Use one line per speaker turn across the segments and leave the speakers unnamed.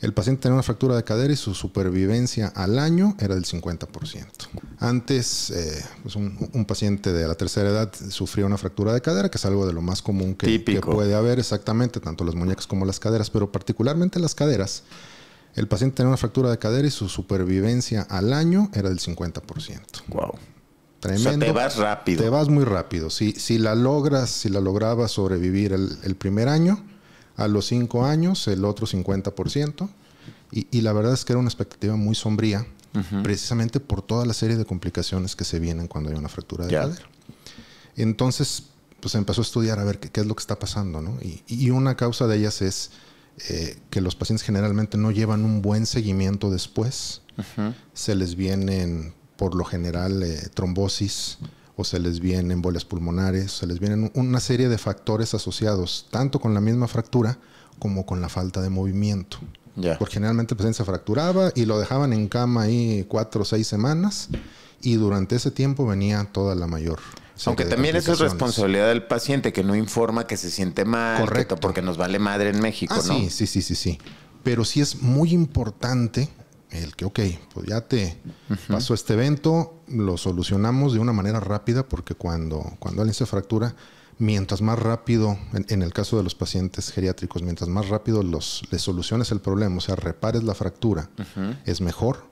El paciente tenía una fractura de cadera y su supervivencia al año era del 50%. Antes, eh, pues un, paciente de la tercera edad sufrió una fractura de cadera, que es algo de lo más común que, puede haber, exactamente, tanto las muñecas como las caderas, pero particularmente las caderas. El paciente tenía una fractura de cadera y su supervivencia al año era del 50%. Wow. Tremendo. te vas rápido. Te vas muy rápido. Si, si la logras, si la lograbas sobrevivir el primer año, a los cinco años el otro 50%, y, y la verdad es que era una expectativa muy sombría, precisamente por toda la serie de complicaciones que se vienen cuando hay una fractura de cadera. Entonces, pues empezó a estudiar a ver qué, es lo que está pasando, ¿no? Y, una causa de ellas es eh, que los pacientes generalmente no llevan un buen seguimiento después, se les vienen por lo general eh, trombosis, o se les vienen embolias pulmonares, se les vienen una serie de factores asociados tanto con la misma fractura como con la falta de movimiento. Porque generalmente el paciente se fracturaba y lo dejaban en cama ahí cuatro o seis semanas y durante ese tiempo venía toda la mayor. Aunque también es responsabilidad
del paciente que no informa que se siente mal, Correcto. porque nos vale madre en México, ah, ¿no? Sí, sí, sí, sí, sí.
Pero sí es muy importante el que, ok, pues ya te pasó este evento, lo solucionamos de una manera rápida, porque cuando, cuando alguien se fractura, mientras más rápido, en, el caso de los pacientes geriátricos, mientras más rápido los, les soluciones el problema, o sea, repares la fractura, es mejor.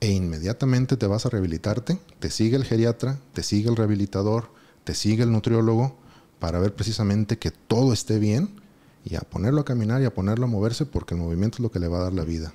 E inmediatamente te vas a rehabilitarte, te sigue el geriatra, te sigue el rehabilitador, te sigue el nutriólogo, para ver precisamente que todo esté bien y a ponerlo a caminar y a ponerlo a moverse, porque el movimiento es lo que le va a dar la vida.